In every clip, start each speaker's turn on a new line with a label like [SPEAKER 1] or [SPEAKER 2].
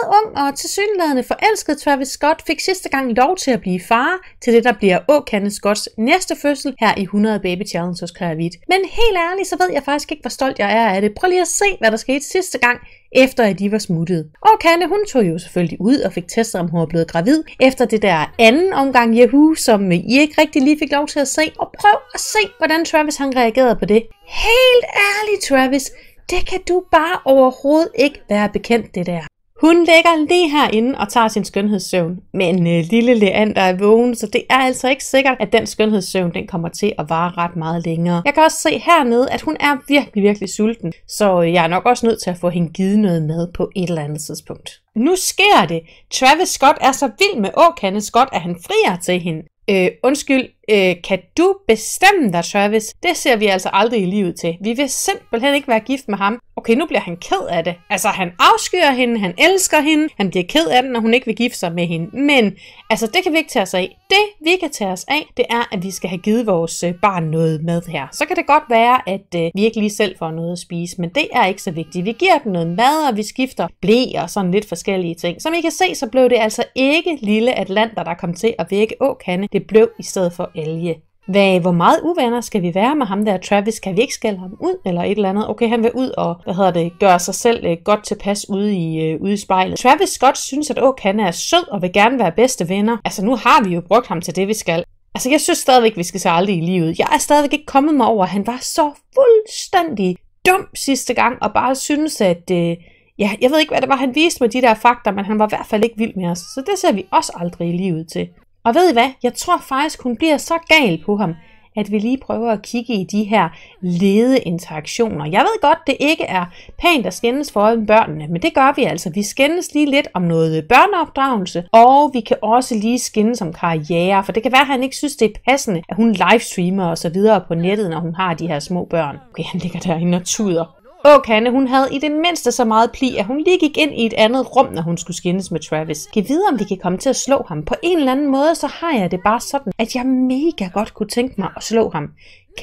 [SPEAKER 1] meget ung og tilsyneladende forelsket Travis Scott fik sidste gang lov til at blive far til det, der bliver Åkande Scotts næste fødsel her i 100 Baby Challenge hos Kravit. Men helt ærligt, så ved jeg faktisk ikke, hvor stolt jeg er af det. Prøv lige at se, hvad der skete sidste gang, efter at de var smuttet. Og Kanne, hun tog jo selvfølgelig ud og fik testet, om hun var blevet gravid, efter det der anden omgang Yahoo, som I ikke rigtig lige fik lov til at se. Og prøv at se, hvordan Travis han reagerede på det. Helt ærligt, Travis, det kan du bare overhovedet ikke være bekendt, det der. Hun ligger lige herinde og tager sin skønhedssøvn, men øh, lille Leander er vågen, så det er altså ikke sikkert, at den skønhedssøvn den kommer til at vare ret meget længere. Jeg kan også se hernede, at hun er virkelig, virkelig sulten, så øh, jeg er nok også nødt til at få hende givet noget mad på et eller andet tidspunkt. Nu sker det! Travis Scott er så vild med åkande Scott, at han frier til hende. Øh, undskyld, Øh, kan du bestemme dig, Travis? Det ser vi altså aldrig i livet til. Vi vil simpelthen ikke være gift med ham. Okay, nu bliver han ked af det. Altså, han afskyer hende, han elsker hende, han bliver ked af den, når hun ikke vil gifte sig med hende. Men, altså, det kan vi ikke tage os af. Det, vi kan tage os af, det er, at vi skal have givet vores øh, barn noget mad her. Så kan det godt være, at øh, vi ikke lige selv får noget at spise, men det er ikke så vigtigt. Vi giver dem noget mad, og vi skifter blæ og sådan lidt forskellige ting. Som I kan se, så blev det altså ikke lille Atlanter, der kom til at vække åkande. Det blev i stedet for Elge. Hvad, hvor meget uvenner skal vi være med ham der Travis? Kan vi ikke skælde ham ud eller et eller andet? Okay, han vil ud og, hvad hedder det, gøre sig selv øh, godt tilpas ude i, øh, ude i spejlet. Travis Scott synes, at okay, han er sød og vil gerne være bedste venner. Altså, nu har vi jo brugt ham til det, vi skal. Altså, jeg synes stadigvæk, vi skal se aldrig i livet. Jeg er stadigvæk ikke kommet mig over, at han var så fuldstændig dum sidste gang, og bare synes, at... Øh, ja, jeg ved ikke, hvad det var, han viste med de der fakter, men han var i hvert fald ikke vild med os. Så det ser vi også aldrig i livet til. Og ved I hvad? Jeg tror faktisk, hun bliver så gal på ham, at vi lige prøver at kigge i de her lede interaktioner. Jeg ved godt, det ikke er pænt at skændes for børnene, men det gør vi altså. Vi skændes lige lidt om noget børneopdragelse, og vi kan også lige skændes om karriere, for det kan være, at han ikke synes, det er passende, at hun livestreamer og så videre på nettet, når hun har de her små børn. Okay, han ligger derinde og tuder. Åkande, hun havde i det mindste så meget pli, at hun lige gik ind i et andet rum, når hun skulle skinnes med Travis. Giv videre, om vi kan komme til at slå ham. På en eller anden måde, så har jeg det bare sådan, at jeg mega godt kunne tænke mig at slå ham.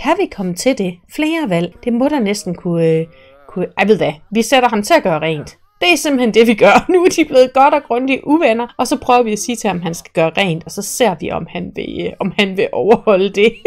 [SPEAKER 1] Kan vi komme til det? Flere valg. Det må da næsten kunne... Øh, kunne jeg ved hvad, vi sætter ham til at gøre rent. Det er simpelthen det, vi gør. Nu er de blevet godt og grundigt uvenner, og så prøver vi at sige til ham, at han skal gøre rent, og så ser vi, om han vil, øh, om han vil overholde det.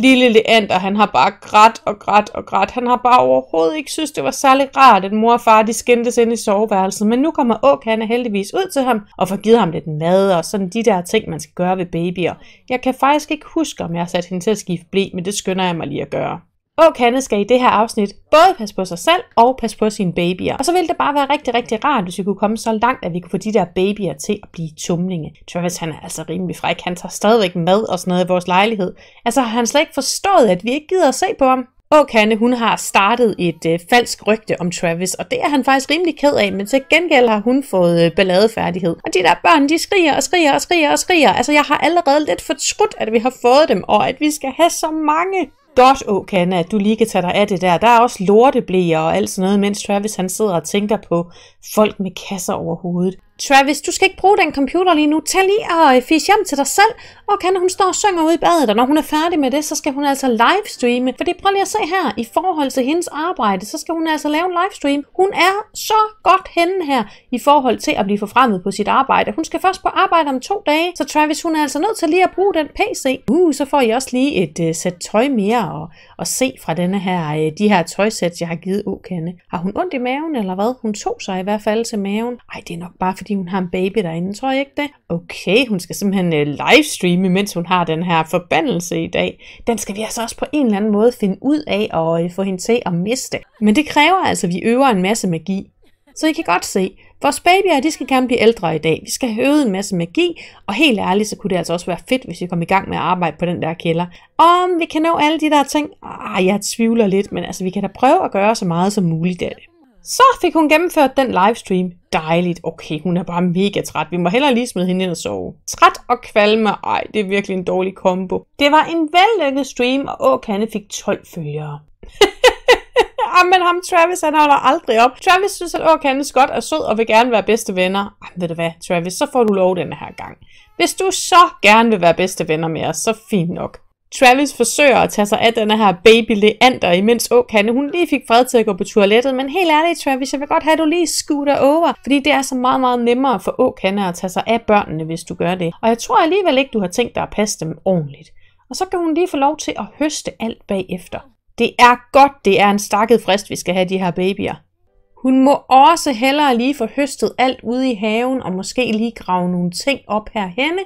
[SPEAKER 1] lille Leander, han har bare grædt og grædt og grædt. Han har bare overhovedet ikke synes, det var særlig rart, at mor og far de skændtes ind i soveværelset. Men nu kommer Åkan heldigvis ud til ham og får givet ham lidt mad og sådan de der ting, man skal gøre ved babyer. Jeg kan faktisk ikke huske, om jeg har sat hende til at skifte blæ, men det skynder jeg mig lige at gøre. Åh Kande skal i det her afsnit både passe på sig selv og passe på sine babyer. Og så ville det bare være rigtig, rigtig rart, hvis vi kunne komme så langt, at vi kunne få de der babyer til at blive tumlinge. Travis han er altså rimelig fræk, han tager stadigvæk mad og sådan noget i vores lejlighed. Altså har han slet ikke forstået, at vi ikke gider at se på ham? Åkanne, hun har startet et øh, falsk rygte om Travis, og det er han faktisk rimelig ked af, men til gengæld har hun fået øh, balladefærdighed. Og de der børn, de skriger og skriger og skriger og skriger. Altså, jeg har allerede lidt fortrudt, at vi har fået dem, og at vi skal have så mange godt, Åkana, at du lige kan tage dig af det der. Der er også lorteblæer og alt sådan noget, mens Travis han sidder og tænker på folk med kasser over hovedet. Travis, du skal ikke bruge den computer lige nu. Tag lige og øh, fisk hjem til dig selv. Og kan hun står og synger ude i badet, og når hun er færdig med det, så skal hun altså livestreame. For det prøv lige at se her, i forhold til hendes arbejde, så skal hun altså lave en livestream. Hun er så godt henne her i forhold til at blive forfremmet på sit arbejde. Hun skal først på arbejde om to dage, så Travis, hun er altså nødt til lige at bruge den PC. Uh, så får I også lige et uh, sæt tøj mere og, og se fra denne her, uh, de her tøjsæt, jeg har givet Åkande. Har hun ondt i maven eller hvad? Hun tog sig i hvert fald til maven. Ej, det er nok bare fordi fordi hun har en baby derinde, tror jeg ikke det? Okay, hun skal simpelthen øh, livestreame, mens hun har den her forbandelse i dag. Den skal vi altså også på en eller anden måde finde ud af og øh, få hende til at miste. Men det kræver altså, at vi øver en masse magi. Så I kan godt se, vores babyer de skal gerne blive ældre i dag. Vi skal have øvet en masse magi, og helt ærligt, så kunne det altså også være fedt, hvis vi kom i gang med at arbejde på den der kælder. Om vi kan nå alle de der ting? Ah, jeg tvivler lidt, men altså, vi kan da prøve at gøre så meget som muligt af det. Så fik hun gennemført den livestream. Dejligt. Okay, hun er bare mega træt. Vi må hellere lige smide hende ind og sove. Træt og kvalme. Ej, det er virkelig en dårlig kombo. Det var en vellykket stream, og Åkande fik 12 følgere. Ah, men ham Travis, han holder aldrig op. Travis synes, at Åkanne Scott er sød og vil gerne være bedste venner. Ej, ah, ved du hvad, Travis, så får du lov denne her gang. Hvis du så gerne vil være bedste venner med os, så fint nok. Travis forsøger at tage sig af den her baby Leander, imens Åkande, hun lige fik fred til at gå på toilettet, men helt ærligt, Travis, jeg vil godt have, at du lige scooter over, fordi det er så meget, meget nemmere for Åkande at tage sig af børnene, hvis du gør det. Og jeg tror alligevel ikke, du har tænkt dig at passe dem ordentligt. Og så kan hun lige få lov til at høste alt bagefter. Det er godt, det er en stakket frist, vi skal have de her babyer. Hun må også hellere lige få høstet alt ude i haven, og måske lige grave nogle ting op herhenne,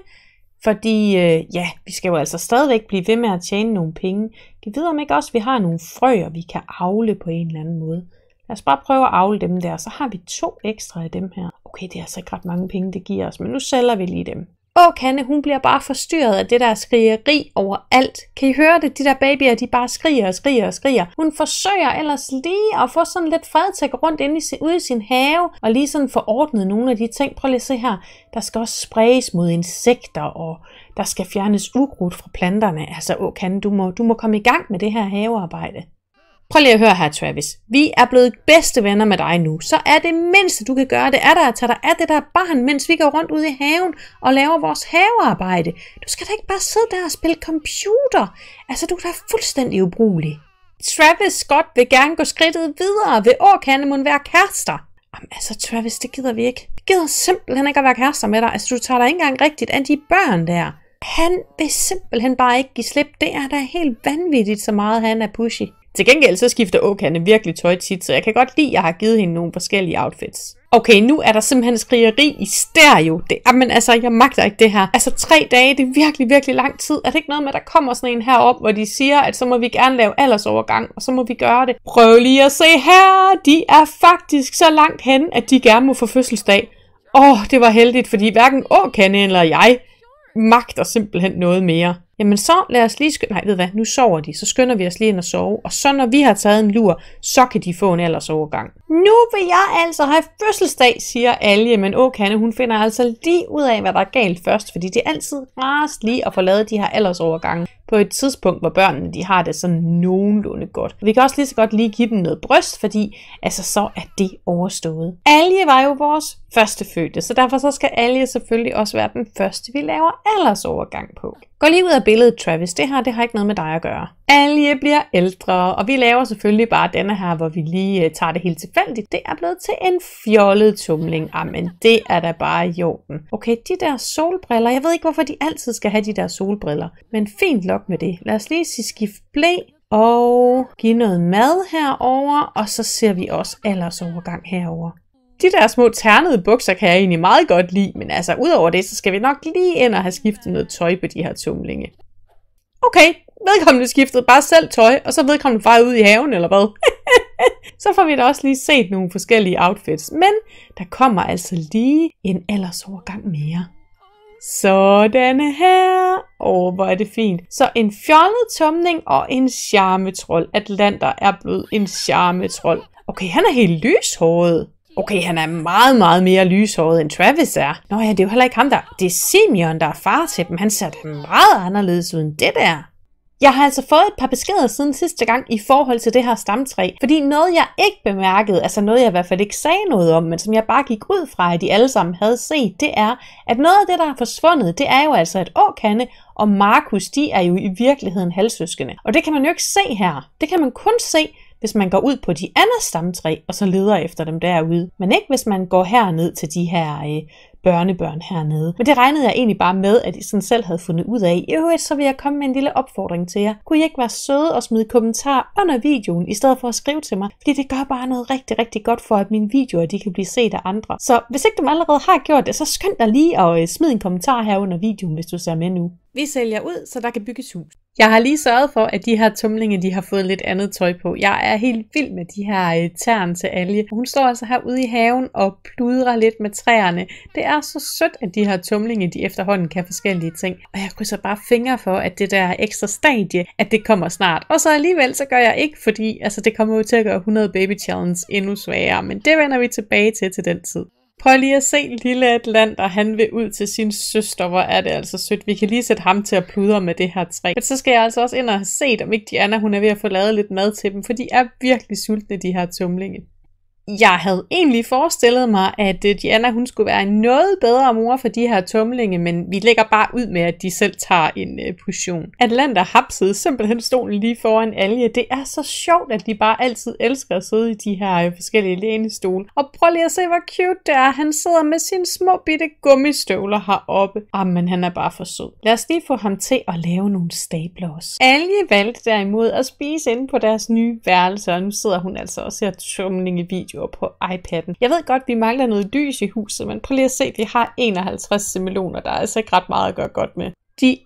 [SPEAKER 1] fordi øh, ja, vi skal jo altså stadigvæk blive ved med at tjene nogle penge. Vi ved om ikke også, vi har nogle frøer, vi kan afle på en eller anden måde. Lad os bare prøve at afle dem der, så har vi to ekstra af dem her. Okay, det er altså ikke ret mange penge, det giver os, men nu sælger vi lige dem. Kanne, hun bliver bare forstyrret af det der skrigeri overalt. Kan I høre det? De der babyer, de bare skriger og skriger og skriger. Hun forsøger ellers lige at få sådan lidt fred til at gå rundt inde i, ude i sin have, og lige sådan få ordnet nogle af de ting. Prøv lige at se her. Der skal også spredes mod insekter, og der skal fjernes ukrudt fra planterne. Altså, åh, Kanne, du må, du må komme i gang med det her havearbejde. Prøv lige at høre her, Travis. Vi er blevet bedste venner med dig nu. Så er det mindste, du kan gøre, det er der at tage dig af det der barn, mens vi går rundt ude i haven og laver vores havearbejde. Du skal da ikke bare sidde der og spille computer. Altså, du er da fuldstændig ubrugelig. Travis Scott vil gerne gå skridtet videre. Vil Åkanemund være kærester? Jamen altså, Travis, det gider vi ikke. Det gider simpelthen ikke at være kærester med dig. Altså, du tager dig ikke engang rigtigt af de børn der. Han vil simpelthen bare ikke give slip. Det er da helt vanvittigt, så meget han er pushy. Til gengæld så skifter Åkande virkelig tøj tit, så jeg kan godt lide, at jeg har givet hende nogle forskellige outfits. Okay, nu er der simpelthen skrigeri i stereo. Det, men altså, jeg magter ikke det her. Altså, tre dage, det er virkelig, virkelig lang tid. Er det ikke noget med, at der kommer sådan en herop, hvor de siger, at så må vi gerne lave aldersovergang, og så må vi gøre det. Prøv lige at se her, de er faktisk så langt hen, at de gerne må få fødselsdag. Åh, oh, det var heldigt, fordi hverken Åkande eller jeg magter simpelthen noget mere jamen så lad os lige skynde, nej ved hvad, nu sover de, så skynder vi os lige ind og sove, og så når vi har taget en lur, så kan de få en aldersovergang. Nu vil jeg altså have fødselsdag, siger Alje, men Åkanne hun finder altså lige ud af, hvad der er galt først, fordi det er altid rarest lige at få lavet de her aldersovergange på et tidspunkt, hvor børnene de har det sådan nogenlunde godt. Vi kan også lige så godt lige give dem noget bryst, fordi altså så er det overstået. Alge var jo vores første fødte, så derfor så skal Alge selvfølgelig også være den første, vi laver aldersovergang på. Gå lige ud af billedet, Travis. Det her, det har ikke noget med dig at gøre. Alge bliver ældre, og vi laver selvfølgelig bare denne her, hvor vi lige uh, tager det helt tilfældigt. Det er blevet til en fjollet tumling. Amen, det er da bare jorden. Okay, de der solbriller. Jeg ved ikke, hvorfor de altid skal have de der solbriller. Men fint nok, op med det. Lad os lige sige skift blæ og give noget mad herover, og så ser vi også aldersovergang herover. De der små ternede bukser kan jeg egentlig meget godt lide, men altså udover det, så skal vi nok lige ind og have skiftet noget tøj på de her tumlinge. Okay, vedkommende skiftede bare selv tøj, og så vedkommende bare ud i haven eller hvad. så får vi da også lige set nogle forskellige outfits, men der kommer altså lige en aldersovergang mere. Sådan her. Åh, hvor er det fint. Så en fjollet tumning og en charmetrol. Atlanter er blevet en charmetrol. Okay, han er helt lyshåret. Okay, han er meget, meget mere lyshåret end Travis er. Nå ja, det er jo heller ikke ham der. Det er Simeon, der er far til dem. Han ser da meget anderledes ud end det der. Jeg har altså fået et par beskeder siden sidste gang i forhold til det her stamtræ, fordi noget jeg ikke bemærkede, altså noget jeg i hvert fald ikke sagde noget om, men som jeg bare gik ud fra, at de alle sammen havde set, det er, at noget af det, der er forsvundet, det er jo altså et åkande, og Markus, de er jo i virkeligheden halvsøskende. Og det kan man jo ikke se her. Det kan man kun se, hvis man går ud på de andre stamtræ og så leder efter dem derude, men ikke hvis man går herned til de her øh, børnebørn hernede. Men det regnede jeg egentlig bare med, at I sådan selv havde fundet ud af. I øvrigt, så vil jeg komme med en lille opfordring til jer. Kunne I ikke være søde og smide kommentar under videoen, i stedet for at skrive til mig? Fordi det gør bare noget rigtig, rigtig godt for, at mine videoer de kan blive set af andre. Så hvis ikke du allerede har gjort det, så skynd dig lige at øh, smide en kommentar her under videoen, hvis du ser med nu. Vi sælger ud, så der kan bygges hus. Jeg har lige sørget for, at de her tumlinge de har fået lidt andet tøj på. Jeg er helt vild med de her øh, tern til alge. Hun står altså herude i haven og pludrer lidt med træerne. Det er så sødt, at de her tumlinge de efterhånden kan forskellige ting. Og jeg krydser bare fingre for, at det der ekstra stadie, at det kommer snart. Og så alligevel, så gør jeg ikke, fordi altså, det kommer jo til at gøre 100 Baby Challenge endnu sværere. Men det vender vi tilbage til til den tid. Prøv lige at se lille og han vil ud til sin søster, hvor er det altså sødt. Vi kan lige sætte ham til at pludre med det her træ. Men så skal jeg altså også ind og have set, om ikke Diana hun er ved at få lavet lidt mad til dem, for de er virkelig sultne, de her tumlinge jeg havde egentlig forestillet mig, at øh, Diana hun skulle være en noget bedre mor for de her tumlinge, men vi lægger bare ud med, at de selv tager en uh, øh, portion. Atlanta hapsede simpelthen stolen lige foran Alje. Det er så sjovt, at de bare altid elsker at sidde i de her uh, forskellige lænestole. Og prøv lige at se, hvor cute det er. Han sidder med sine små bitte gummistøvler heroppe. Ah, men han er bare for sød. Lad os lige få ham til at lave nogle stabler også. Alje valgte derimod at spise inde på deres nye værelse, og nu sidder hun altså også her tumlinge video videoer på iPad'en. Jeg ved godt, vi mangler noget lys i huset, men prøv lige at se, vi har 51 millioner. Der er altså ikke ret meget at gøre godt med.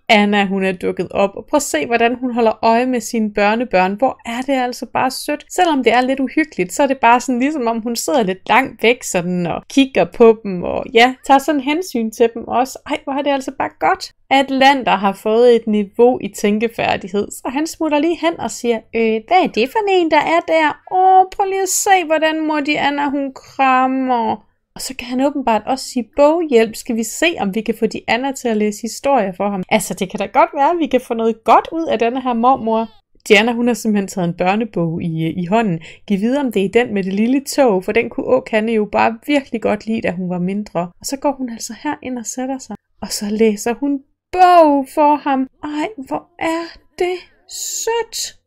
[SPEAKER 1] Anna, hun er dukket op. Og prøv at se, hvordan hun holder øje med sine børnebørn. Hvor er det altså bare sødt. Selvom det er lidt uhyggeligt, så er det bare sådan ligesom om hun sidder lidt langt væk sådan og kigger på dem. Og ja, tager sådan hensyn til dem også. Ej, hvor er det altså bare godt. Atlanter har fået et niveau i tænkefærdighed, så han smutter lige hen og siger, øh, hvad er det for en, der er der? Åh, prøv lige at se, hvordan mor Diana hun krammer. Og så kan han åbenbart også sige, boghjælp, skal vi se, om vi kan få de andre til at læse historie for ham. Altså, det kan da godt være, at vi kan få noget godt ud af denne her mormor. Diana, hun har simpelthen taget en børnebog i, i hånden. Giv videre, om det er den med det lille tog, for den kunne Åkande jo bare virkelig godt lide, da hun var mindre. Og så går hun altså her ind og sætter sig, og så læser hun bog for ham. Ej, hvor er det sødt!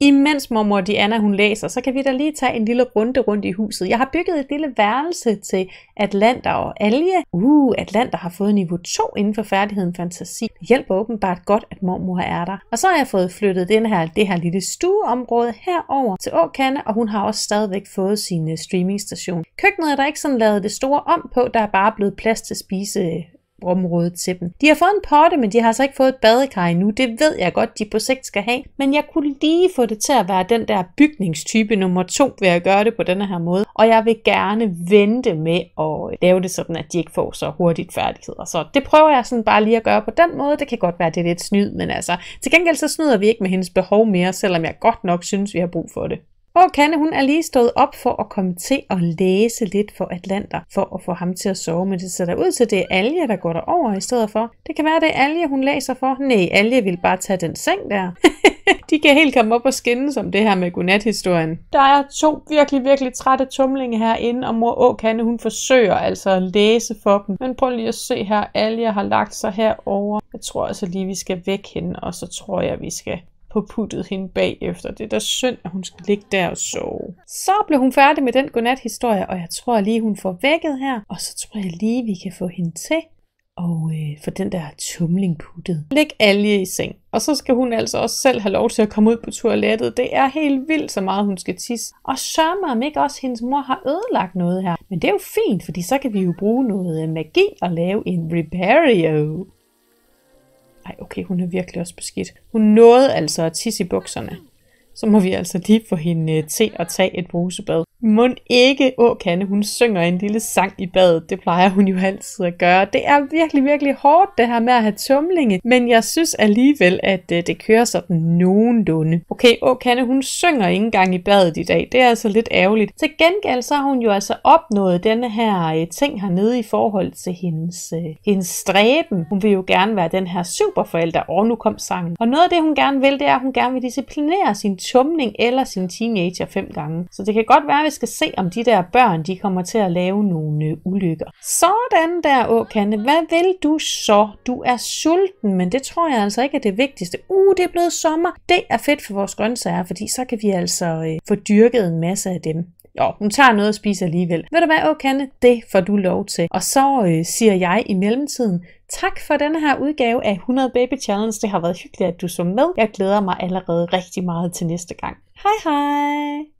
[SPEAKER 1] Imens mormor Diana hun læser, så kan vi da lige tage en lille runde rundt i huset. Jeg har bygget et lille værelse til Atlanta og Alge. Uh, Atlanta har fået niveau 2 inden for færdigheden fantasi. Det hjælper åbenbart godt, at mormor er der. Og så har jeg fået flyttet den her, det her lille stueområde herover til Åkande, og hun har også stadigvæk fået sin øh, streamingstation. Køkkenet er der ikke sådan lavet det store om på, der er bare blevet plads til spise øh, området til dem. De har fået en potte, men de har altså ikke fået et badekar endnu. Det ved jeg godt, de på sigt skal have. Men jeg kunne lige få det til at være den der bygningstype nummer to, ved at gøre det på denne her måde. Og jeg vil gerne vente med at lave det sådan, at de ikke får så hurtigt færdigheder. Så det prøver jeg sådan bare lige at gøre på den måde. Det kan godt være, det er lidt snyd, men altså til gengæld så snyder vi ikke med hendes behov mere, selvom jeg godt nok synes, vi har brug for det. Og Kanne hun er lige stået op for at komme til at læse lidt for Atlanter, for at få ham til at sove, men det ser der ud til, det er Alje, der går derover i stedet for. Det kan være, det er Alje, hun læser for. Nej, Alje vil bare tage den seng der. De kan helt komme op og skinne som det her med godnat-historien. Der er to virkelig, virkelig trætte tumlinge herinde, og mor Åkande, hun forsøger altså at læse for dem. Men prøv lige at se her, Alja har lagt sig herover. Jeg tror altså lige, vi skal væk hende, og så tror jeg, vi skal på puttet hende bagefter. Det er da synd, at hun skal ligge der og sove. Så blev hun færdig med den godnat-historie, og jeg tror lige, hun får vækket her. Og så tror jeg lige, vi kan få hende til og øh, få den der tumling puttet. Læg alge i seng. Og så skal hun altså også selv have lov til at komme ud på toilettet. Det er helt vildt, så meget hun skal tisse. Og sørg mig, om ikke også hendes mor har ødelagt noget her. Men det er jo fint, fordi så kan vi jo bruge noget øh, magi og lave en repario. Ej, okay, hun er virkelig også beskidt. Hun nåede altså at tisse i bukserne så må vi altså lige få hende øh, til at tage et brusebad. Må ikke åkande, hun synger en lille sang i badet. Det plejer hun jo altid at gøre. Det er virkelig, virkelig hårdt det her med at have tumlinge, men jeg synes alligevel, at øh, det kører sådan nogenlunde. Okay, åkande, hun synger ikke engang i badet i dag. Det er altså lidt ærgerligt. Til gengæld så har hun jo altså opnået denne her øh, ting hernede i forhold til hendes, hendes stræben. Hun vil jo gerne være den her superforælder, og nu kom sangen. Og noget af det, hun gerne vil, det er, at hun gerne vil disciplinere sin tumning eller sin teenager fem gange. Så det kan godt være, at vi skal se, om de der børn de kommer til at lave nogle øh, ulykker. Sådan der, Åkande. Hvad vil du så? Du er sulten, men det tror jeg altså ikke er det vigtigste. Uh, det er blevet sommer. Det er fedt for vores grøntsager, fordi så kan vi altså øh, få dyrket en masse af dem jo, hun tager noget at spise alligevel. Ved du hvad, Åkande, Det får du lov til. Og så øh, siger jeg i mellemtiden, tak for denne her udgave af 100 Baby Challenge. Det har været hyggeligt, at du så med. Jeg glæder mig allerede rigtig meget til næste gang. Hej hej!